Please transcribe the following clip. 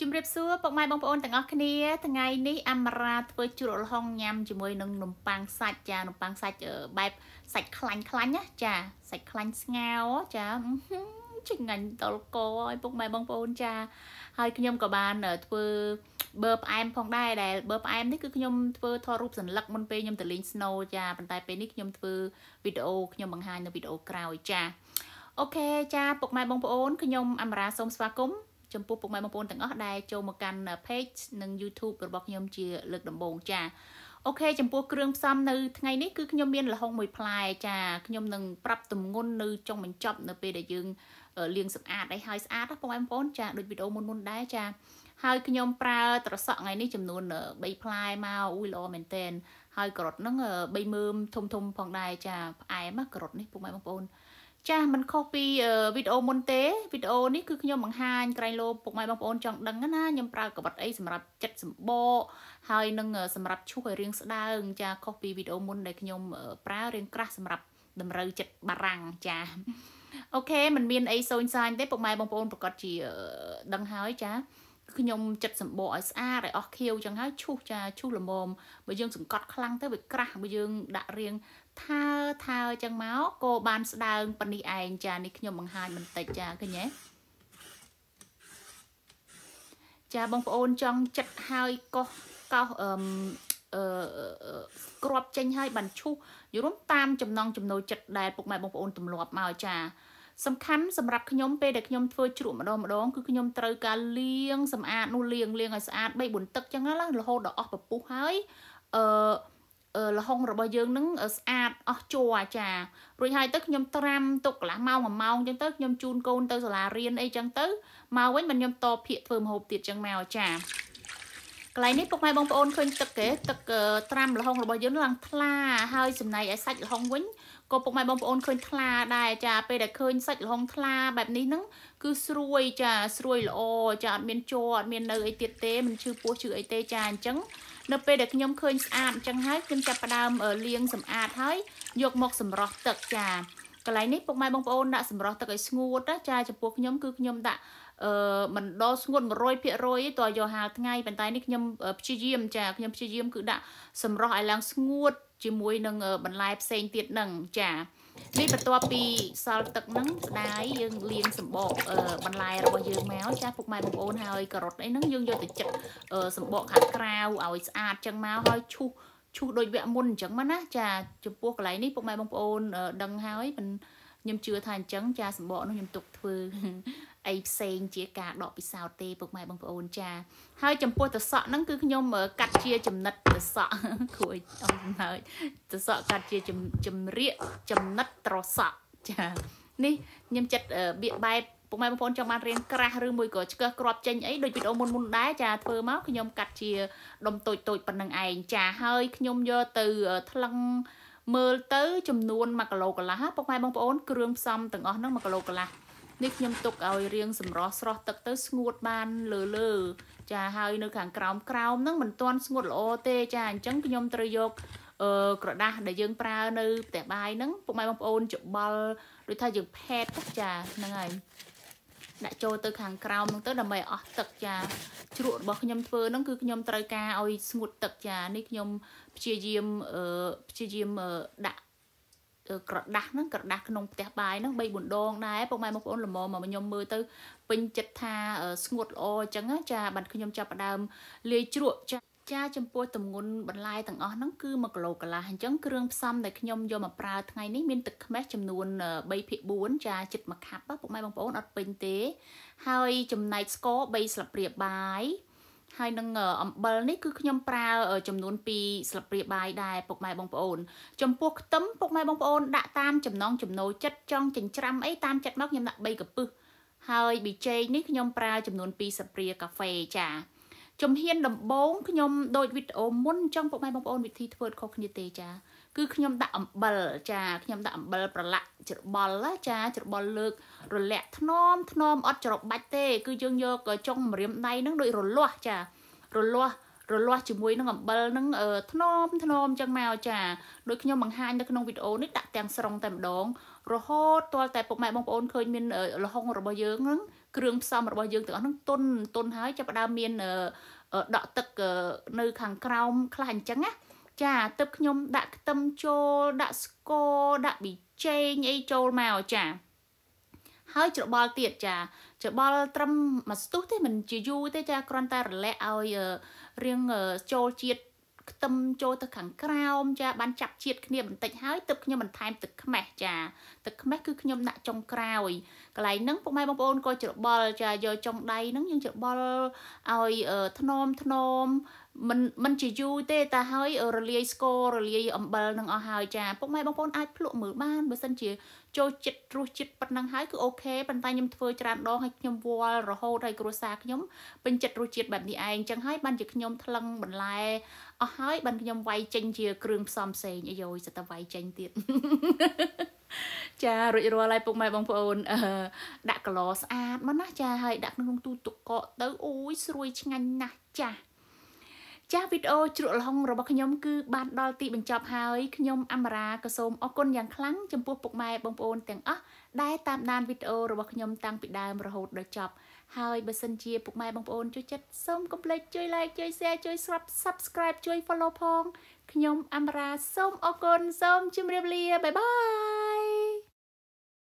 ជម្រាបសួរពុកម៉ែបងប្អូនទាំងអស់គ្នា ថ្ងៃនេះអាមារ៉ាធ្វើជ្រក់ល្ហុងញ៉ាំជាមួយនឹងនំប៉័ងសាច់ចានំប៉័ងសាច់បែបសាច់ខ្លាញ់ខ្លាញ់ណាចាសាច់ខ្លាញ់ស្ងោចាចងាញ់តលកឲ្យពុកម៉ែបងប្អូនចាហើយខ្ញុំក៏បានធ្វើបឺផ្អែមផងដែរដែលបឺផ្អែមនេះគឺខ្ញុំធ្វើថតរូបសញ្ញាមុនពេលខ្ញុំទៅលេង snow ចាប៉ុន្តែពេលនេះខ្ញុំធ្វើវីដេអូខ្ញុំបង្ហាញនៅវីដេអូក្រោយចាអូខេចាពុកម៉ែបងប្អូនខ្ញុំអាមារ៉ាសូមស្វាគមន៍ចំពោះពុកម៉ែបងប្អូនទាំងអស់ដែលចូលមកកាន់ page និង YouTube របស់ខ្ញុំជា លើកដំបូងចាអូខេចំពោះគ្រឿងផ្សំនៅ ថ្ងៃនេះគឺខ្ញុំមានល្ហុងមួយផ្លែ ចាខ្ញុំនឹងប្រាប់ទម្ងន់នៅចុងបញ្ចប់នៅពេលដែលយើងលាងសម្អាតឲ្យហើយស្អាតណាបងប្អូនចាដូចវីដេអូមុនមុនដែរចាហើយខ្ញុំប្រើត្រសក់ថ្ងៃនេះចំនួន3ផ្លែមកអូយល្អមែនតើហើយការ៉ុតហ្នឹង3មើមធំធំផងដែរចាផ្អែមណាការ៉ុតនេះពុកម៉ែបងប្អូនចាមិនខុសពីវីដេអូមុនទេវីដេអូនេះគឺខ្ញុំបង្ហាញក្រៃលោពុកម៉ែបងប្អូនចង់ដឹងណាខ្ញុំប្រើកបិតអីសម្រាប់ចិត្តសម្បកហើយនឹងសម្រាប់ឈូសឲ្យរាងស្ដើងចាខុសពីវីដេអូមុនដែលខ្ញុំប្រើរាងក្រាស់សម្រាប់តម្រូវចិត្តបារាំងចាអូខេมันមានអីសូនសាញទេពុកម៉ែបងប្អូនប្រកាសជាដឹងហើយចាខ្ញុំចិត្តសម្បកឲ្យស្អាតឲ្យអស់ខៀវចឹងហើយឈូសចាឈូសល្មមបើយើងសង្កត់ខ្លាំងទៅវាក្រាស់បើយើង ដាក់រៀងថើថើចឹងមកគោបានស្ដើងប៉ានេះឯងចានេះខ្ញុំ បង្ហាញបន្តិចចាឃើញទេចាបងប្អូនចង់ចិត្តហើយកោះកោះអឺអឺក្របចេញហើយបានឈូសយល់តាមចំណងចំណូលចិត្តដែលពុកម៉ែបងប្អូនទម្លាប់មកចាសំខាន់សម្រាប់ខ្ញុំពេលដែលខ្ញុំធ្វើជ្រក់ម្ដងម្ដងគឺខ្ញុំត្រូវការលាងសម្អាតនោះលាង លាងឲ្យស្អាត3 4ទឹកចឹងណារហូតដល់អស់ពពុះហើយអឺលហុងរបស់យើងនឹងស្អាតអស់ជ័រអាចារ្យរួចហើយទៅខ្ញុំត្រាំទុកកន្លះម៉ោង1ម៉ោងអញ្ចឹងទៅខ្ញុំជូនកូនទៅសាលារៀនអីចឹងទៅមកវិញមិនខ្ញុំតបភាកធ្វើម្ហូបទៀតចឹងមកអាចារ្យកន្លែងនេះពុកម៉ែបងប្អូនឃើញទឹកទេទឹកត្រាំលហុងរបស់យើងឡើងថ្លាហើយចំណែកឯសាច់លហុងវិញក៏ពុកម៉ែបងប្អូនឃើញថ្លាដែរចា ពេលដែលឃើញសាច់លហុងថ្លាបែបនេះហ្នឹងគឺស្រួយចាស្រួយល្អចាអត់មានជ័រអត់មាននៅអីទៀតទេមិនឈឺពោះឈឺអីទេចាអញ្ចឹងនៅពេលដែលខ្ញុំឃើញស្អាតអញ្ចឹងហើយខ្ញុំចាប់ផ្ដើមលាងសម្អាតហើយយកមកសម្រោះទឹកចាកន្លែងនេះពុកម៉ែបងប្អូនដាក់សម្រោះទឹកឲ្យស្ងួតណាចាចំពោះខ្ញុំគឺខ្ញុំដាក់អឺមិនដល់ស្ងួត100%ទេតើយកហាលថ្ងៃប៉ុន្តែនេះខ្ញុំព្យាយាមចាខ្ញុំព្យាយាមគឺដាក់សម្រស់ឲ្យឡើងស្ងួត ជាមួយនឹងបន្លែផ្សេងទៀតនឹងចា នេះបន្ទាប់ពីសល់ទឹកហ្នឹងស្ដាយយើងលាងសម្បក បន្លែរបស់យើងមកចាពុកម៉ែបងប្អូនហើយការ៉ុតអីហ្នឹងយើងយកទៅចិតសម្បកខាងក្រៅឲ្យស្អាតចឹងមកហើយឈូសឈូសដូចវគ្គមុនអញ្ចឹងមកណា ចាចំពោះកន្លែងនេះពុកម៉ែបងប្អូន ដឹងហើយមិនខ្ញុំជឿថាអញ្ចឹងចាសម្បកនោះខ្ញុំទុកធ្វើអីផ្សេង ជាការដកពិសោធន៍ទេពុកម៉ែបងប្អូនចា ហើយចំពោះទៅសក់ហ្នឹងគឺខ្ញុំកាត់ជា ចំណិតទៅសក់គ្រួយអស់សំណើចទៅសក់កាត់ជាចម្រៀកចំណិតត្រសក់ចានេះខ្ញុំចិត្តបៀកបែបពុកម៉ែបងប្អូនចង់បានរៀងក្រាស់ឬមួយក៏ឆ្កឹះគ្រាប់ចេញអីដូចវីដេអូមុនមុនដែរចាធ្វើមកខ្ញុំកាត់ជាដុំតូចតូចប៉ុណ្្នឹងឯងចា ហើយខ្ញុំយកទៅថ្លឹងមើលទៅចំនួន1គីឡូកន្លះពុកម៉ែបងប្អូនគ្រឿងផ្សំទាំងអស់ហ្នឹង1គីឡូកន្លះនេះខ្ញុំទុកឲ្យរៀងសម្រស់ស្រស់ទឹកទៅស្ងួតបានលើលើចាហើយនៅខាងក្រោមក្រោមហ្នឹងមិនទាន់ស្ងួតល្អទេចាអញ្ចឹងខ្ញុំត្រូវយកអឺក្រដាស់ដែលយើងប្រើនៅផ្ទះបាយហ្នឹងពុកម៉ែបងប្អូនច្បល់ដូចថាយើងផេតចាហ្នឹងហើយដាក់ចូលទៅខាងក្រោមហ្នឹងទៅដើម្បីអស់ទឹកចាជ្រក់របស់ខ្ញុំធ្វើហ្នឹងគឺខ្ញុំត្រូវការឲ្យស្ងួតទឹកចានេះខ្ញុំព្យាយាមព្យាយាមដាក់ក្រដាស់ហ្នឹងក្រដាស់ក្នុងផ្ទះបាយហ្នឹង3 4ដងដែរពុកម៉ែបងប្អូនល្មមមកខ្ញុំមើលទៅពេញចិត្តថាស្ងួតល្អអញ្ចឹងចាបាទខ្ញុំចាប់ផ្ដើមលាយជ្រក់ចាចាចំពោះទម្ងន់បន្លែទាំងអស់ហ្នឹងគឺ1គីឡូកន្លះអញ្ចឹងគ្រឿងផ្សំដែលខ្ញុំយកមកប្រើថ្ងៃនេះមានទឹកខ្មេះចំនួន3ភាគ4ចាចិត្ត1ខាប់ពុកម៉ែបងប្អូនអត់ពេញទេហើយចំណែកស្ករ3ស្លាបព្រាបាយហើយនឹងអំបិលនេះគឺខ្ញុំប្រើ ចំនួន2ស្លាបព្រាបាយដែរពុកម៉ែបងប្អូនចំពោះខ្ទឹមពុកម៉ែបងប្អូនដាក់តាមចំណងចំណូលចិត្តចង់ចិញ្ច្រាំអីតាមចិត្តមកខ្ញុំដាក់3កំពឹសហើយប៊ីចេងនេះខ្ញុំប្រើចំនួន2ស្លាបព្រាកាហ្វេចា៎ជំហានដំបូងខ្ញុំដូចវីដេអូមុនចឹងពុកម៉ែបងប្អូនវិធីធ្វើខុសគ្នាទេចា គឺខ្ញុំដាក់អំបិលចាខ្ញុំដាក់អំបិលប្រឡាក់ច្របល់ចាច្របល់លើករលាក់ធ្នមធ្នមអត់ច្របាច់ទេ គឺយើងយកចុងម្រាមដៃហ្នឹងដូចរលាស់ចា រលាស់រលាស់ជាមួយនឹងអំបិលនឹងធ្នមធ្នមចឹងមកចាដូចខ្ញុំបង្ហាញនៅក្នុងវីដេអូនេះដាក់ទាំងស្រុងតែម្ដង រហូតទាល់តែពុកម៉ែបងប្អូនឃើញមានលហុងរបស់យើងហ្នឹងគ្រឿងផ្សំរបស់យើងទាំងអស់ហ្នឹងទុនទុនហើយចាប់ផ្ដើមមានដក់ទឹកនៅខាងក្រោមខ្លះអញ្ចឹងណាចា ទឹកខ្ញុំដាក់ខ្ទឹមចូលដាក់ស្ករដាក់ប៊ីចេងអីចូលមកចាហើយច្របល់ទៀតចាច្របល់ត្រឹមមួយស្ទុះទេមិនជាយូរទេចាគ្រាន់តែរលាក់ឲ្យរៀងចូលជាតិខ្ទឹមចូលទៅខាងក្រោមចា បានចាប់ជាតិគ្នាបន្តិចហើយទើបខ្ញុំបន្ថែមទឹកខ្មេះចាទឹកខ្មេះគឺខ្ញុំដាក់ចុងក្រោយកន្លែងហ្នឹងពុកម៉ែបងប្អូនក៏ច្របល់ចាយកចុងដៃហ្នឹងយើងច្របល់ឲ្យថ្នមថ្នមមិនមិនជាយូរទេតែហើយរលាយស្កររលាយអំបិលនឹងអស់ហើយចាពុកម៉ែបងប្អូនអាចភ្លក់មើលបានបើសិនជាចូលចិត្តរសជាតិប៉ុណ្ណឹងហើយគឺអូខេប៉ុន្តែខ្ញុំធ្វើច្រើនដងហើយខ្ញុំវល់រហូតហើយគ្រួសារខ្ញុំពេញចិត្តរសជាតិបែបនេះឯងចឹងហើយបានជាខ្ញុំថ្លឹងបន្លែអស់ហើយបានខ្ញុំវាយចេញជាគ្រឿងផ្សំផ្សេងអាយយសិតតែវាយចេញទៀតចារួចរាល់ហើយពុកម៉ែបងប្អូនដាក់កឡស្អាតមកណាចាហើយដាក់ក្នុងទូទឹកកកទៅអូយស្រួយឆ្ងាញ់ណាស់ចាស់ចាស់វីដេអូជ្រក់លហុងរបស់ខ្ញុំគឺបាន ដល់ទីបញ្ចប់ហើយខ្ញុំអមរាក៏សូមអរគុណយ៉ាងខ្លាំងចំពោះពុកម៉ែបងប្អូនទាំងអស់ដែលតាមដានវីដេអូរបស់ខ្ញុំតាំងពីដើមរហូតដល់ចប់ហើយបើសិនជាពុកម៉ែបងប្អូនចូលចិត្តសូមកុំភ្លេចជួយ like ជួយ share ជួយ subscribe ជួយ follow ផងខ្ញុំអមរាសូមអរគុណសូមជម្រាបលាបាយបាយ